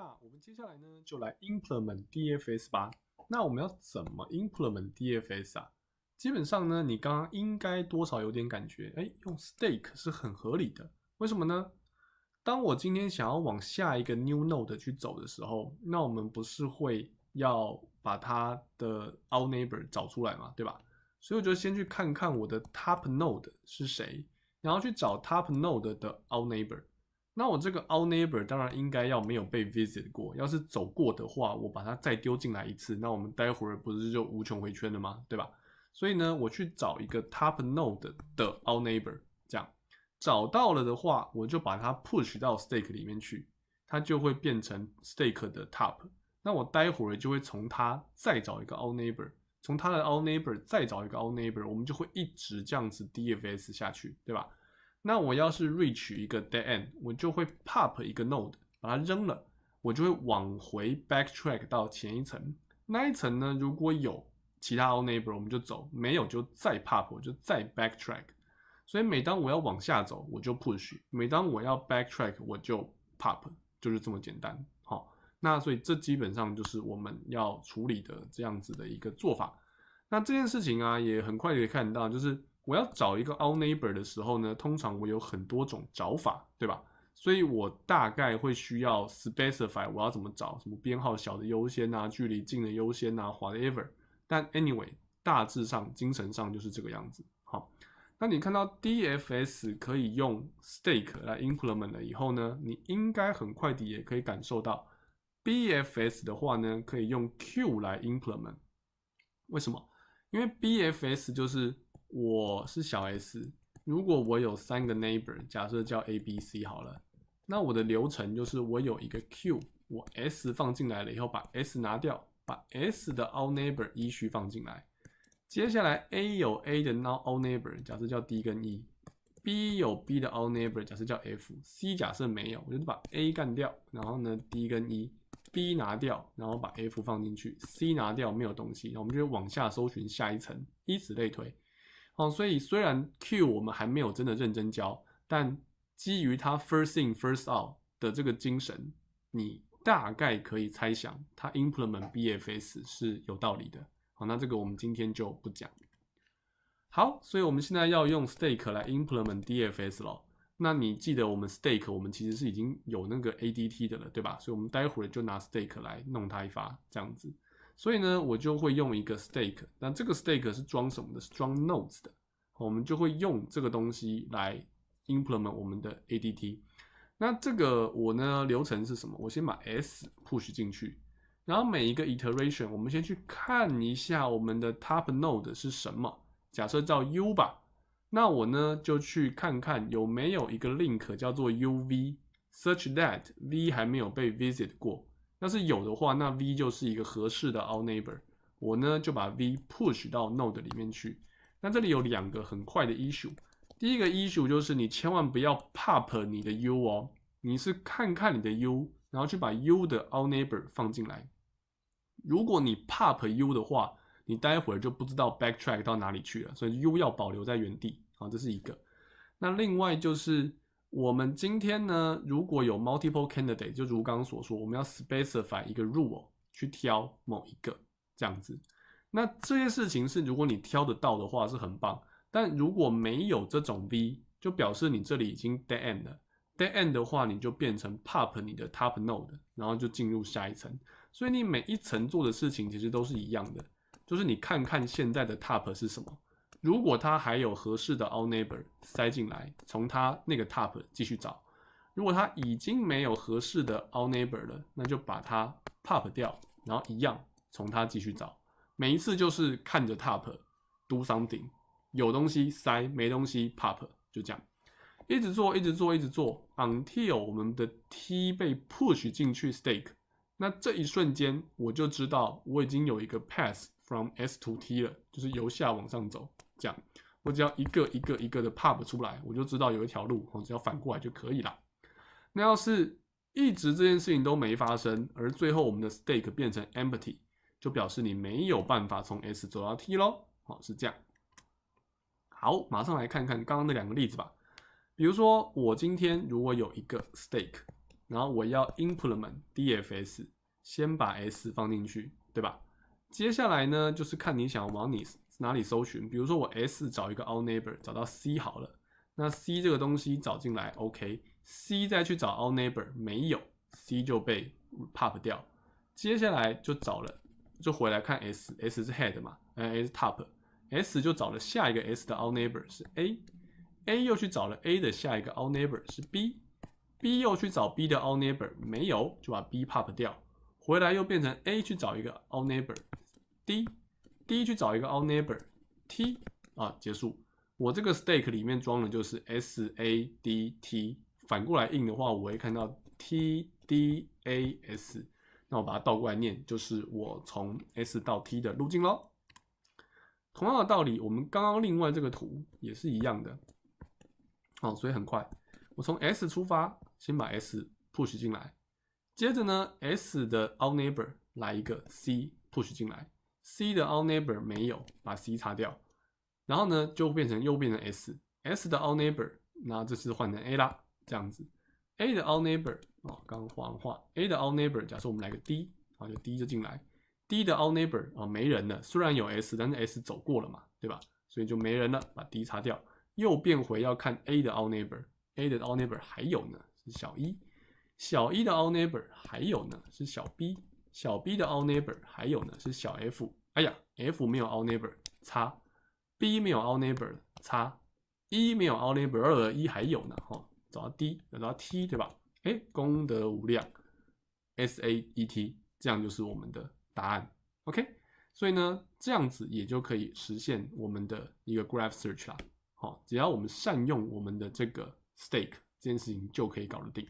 那我们接下来呢，就来 implement DFS 吧。那我们要怎么 implement DFS 啊？基本上呢，你刚刚应该多少有点感觉，哎，用 s t a k e 是很合理的。为什么呢？当我今天想要往下一个 new node 去走的时候，那我们不是会要把它的 out neighbor 找出来嘛，对吧？所以我就先去看看我的 top node 是谁，然后去找 top node 的 out neighbor。那我这个 all neighbor 当然应该要没有被 visit 过，要是走过的话，我把它再丢进来一次，那我们待会儿不是就无穷回圈了吗？对吧？所以呢，我去找一个 top node 的 all neighbor，这样找到了的话，我就把它 push 到 stack 里面去，它就会变成 stack 的 top。那我待会儿就会从它再找一个 all neighbor，从它的 all neighbor 再找一个 all neighbor，我们就会一直这样子 DFS 下去，对吧？那我要是 reach 一个 dead end，我就会 pop 一个 node，把它扔了，我就会往回 backtrack 到前一层。那一层呢，如果有其他 all neighbor，我们就走；没有就再 pop，就再 backtrack。所以每当我要往下走，我就 push；每当我要 backtrack，我就 pop，就是这么简单。好，那所以这基本上就是我们要处理的这样子的一个做法。那这件事情啊，也很快可以看到，就是。我要找一个 all neighbor 的时候呢，通常我有很多种找法，对吧？所以我大概会需要 specify 我要怎么找，什么编号小的优先啊，距离近的优先啊，whatever。但 anyway，大致上精神上就是这个样子。好，那你看到 D F S 可以用 s t a k e 来 implement 了以后呢，你应该很快的也可以感受到 B F S 的话呢，可以用 q 来 implement。为什么？因为 B F S 就是我是小 S，如果我有三个 neighbor，假设叫 A、B、C 好了，那我的流程就是我有一个 Q，我 S 放进来了以后，把 S 拿掉，把 S 的 all neighbor 一、需放进来。接下来 A 有 A 的 n o w all neighbor，假设叫 D 跟 E，B 有 B 的 all neighbor，假设叫 F，C 假设没有，我就把 A 干掉，然后呢 D 跟 E、B 拿掉，然后把 F 放进去，C 拿掉没有东西，然后我们就往下搜寻下一层，以此类推。哦，所以虽然 Q 我们还没有真的认真教，但基于他 first in first out 的这个精神，你大概可以猜想他 implement BFS 是有道理的。好，那这个我们今天就不讲。好，所以我们现在要用 s t a k e 来 implement DFS 咯。那你记得我们 s t a k e 我们其实是已经有那个 ADT 的了，对吧？所以我们待会儿就拿 s t a k e 来弄它一发这样子。所以呢，我就会用一个 s t a k e 那这个 s t a k e 是装什么的？是装 nodes 的。我们就会用这个东西来 implement 我们的 A D T。那这个我呢流程是什么？我先把 s push 进去，然后每一个 iteration，我们先去看一下我们的 top node 是什么，假设叫 u 吧。那我呢就去看看有没有一个 link 叫做 u v，such that v 还没有被 visit 过。要是有的话，那 v 就是一个合适的 all neighbor。我呢就把 v push 到 node 里面去。那这里有两个很快的 issue。第一个 issue 就是你千万不要 pop 你的 u 哦，你是看看你的 u，然后去把 u 的 all neighbor 放进来。如果你 pop u 的话，你待会就不知道 backtrack 到哪里去了，所以 u 要保留在原地。好，这是一个。那另外就是。我们今天呢，如果有 multiple candidate，就如刚刚所说，我们要 specify 一个 rule 去挑某一个这样子。那这些事情是，如果你挑得到的话，是很棒。但如果没有这种 V，就表示你这里已经 dead end 了。dead end 的话，你就变成 pop 你的 top node，然后就进入下一层。所以你每一层做的事情其实都是一样的，就是你看看现在的 top 是什么。如果它还有合适的 all neighbor 塞进来，从它那个 top 继续找。如果它已经没有合适的 all neighbor 了，那就把它 pop 掉，然后一样从它继续找。每一次就是看着 top do something，有东西塞，没东西 pop，就这样，一直做，一直做，一直做，until 我们的 T 被 push 进去 s t a k e 那这一瞬间，我就知道我已经有一个 p a s s from S to T 了，就是由下往上走。这样，我只要一个一个一个的 pub 出来，我就知道有一条路。我只要反过来就可以了。那要是一直这件事情都没发生，而最后我们的 stake 变成 empty，就表示你没有办法从 s 走到 t 咯。好，是这样。好，马上来看看刚刚那两个例子吧。比如说，我今天如果有一个 stake，然后我要 implement DFS，先把 s 放进去，对吧？接下来呢，就是看你想要往你。哪里搜寻？比如说我 S 找一个 all neighbor，找到 C 好了，那 C 这个东西找进来，OK。C 再去找 all neighbor，没有，C 就被 pop 掉。接下来就找了，就回来看 S，S 是 head 嘛，嗯，S top，S 就找了下一个 S 的 all neighbor 是 A，A 又去找了 A 的下一个 all neighbor 是 B，B 又去找 B 的 all neighbor，没有，就把 B pop 掉。回来又变成 A 去找一个 all neighbor，D。第一去找一个 o u l neighbor t 啊结束，我这个 stake 里面装的就是 s a d t，反过来印的话，我会看到 t d a s，那我把它倒过来念，就是我从 s 到 t 的路径喽。同样的道理，我们刚刚另外这个图也是一样的，哦，所以很快，我从 s 出发，先把 s push 进来，接着呢 s 的 o u l neighbor 来一个 c push 进来。C 的 all neighbor 没有，把 C 擦掉，然后呢就变成又变成 S。S 的 all neighbor，那这次换成 A 啦，这样子。A 的 all neighbor 啊，刚画完画。A 的 all neighbor，假设我们来个 D 啊，就 D 就进来。D 的 all neighbor 啊，没人了。虽然有 S，但是 S 走过了嘛，对吧？所以就没人了，把 D 擦掉，又变回要看 A 的 all neighbor。A 的 all neighbor 还有呢，是小 E。小 E 的 all neighbor 还有呢，是小 B。小 B 的 all neighbor 还有呢，是小 F。哎呀，F 没有 all neighbor，叉 B 没有 all neighbor，叉 E 没有 all neighbor，二和 E 还有呢，哈，找到 D，找到 T，对吧？哎，功德无量。S A E T，这样就是我们的答案。OK，所以呢，这样子也就可以实现我们的一个 graph search 啦。好，只要我们善用我们的这个 s t a k e 这件事情，就可以搞得定。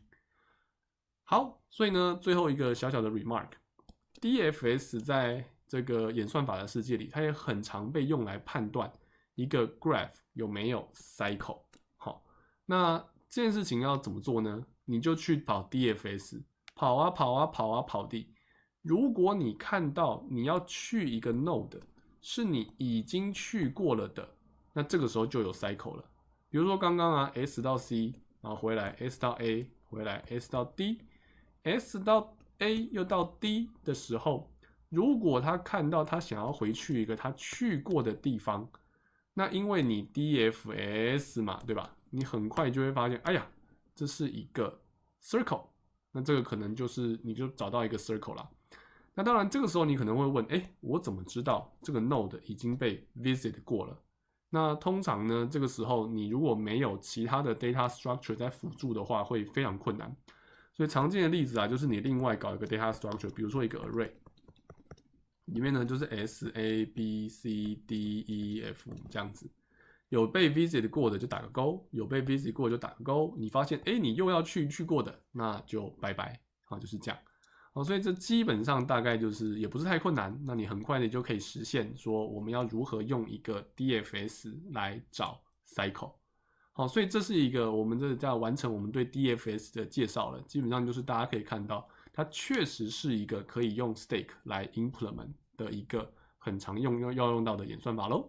好，所以呢，最后一个小小的 remark，DFS 在这个演算法的世界里，它也很常被用来判断一个 graph 有没有 cycle。好，那这件事情要怎么做呢？你就去跑 DFS，跑啊跑啊跑啊跑的。如果你看到你要去一个 node 是你已经去过了的，那这个时候就有 cycle 了。比如说刚刚啊，S 到 C，然后回来 S 到 A，回来 S 到 D，S 到 A 又到 D 的时候。如果他看到他想要回去一个他去过的地方，那因为你 DFS 嘛，对吧？你很快就会发现，哎呀，这是一个 circle，那这个可能就是你就找到一个 circle 了。那当然，这个时候你可能会问，哎，我怎么知道这个 node 已经被 visit 过了？那通常呢，这个时候你如果没有其他的 data structure 在辅助的话，会非常困难。所以常见的例子啊，就是你另外搞一个 data structure，比如说一个 array。里面呢就是 S A B C D E F 这样子，有被 visit 过的就打个勾，有被 visit 过就打个勾。你发现，哎，你又要去去过的，那就拜拜啊，就是这样。哦，所以这基本上大概就是也不是太困难，那你很快的就可以实现说我们要如何用一个 D F S 来找 cycle。好，所以这是一个我们这叫完成我们对 D F S 的介绍了，基本上就是大家可以看到。它确实是一个可以用 stake 来 implement 的一个很常用要要用到的演算法喽。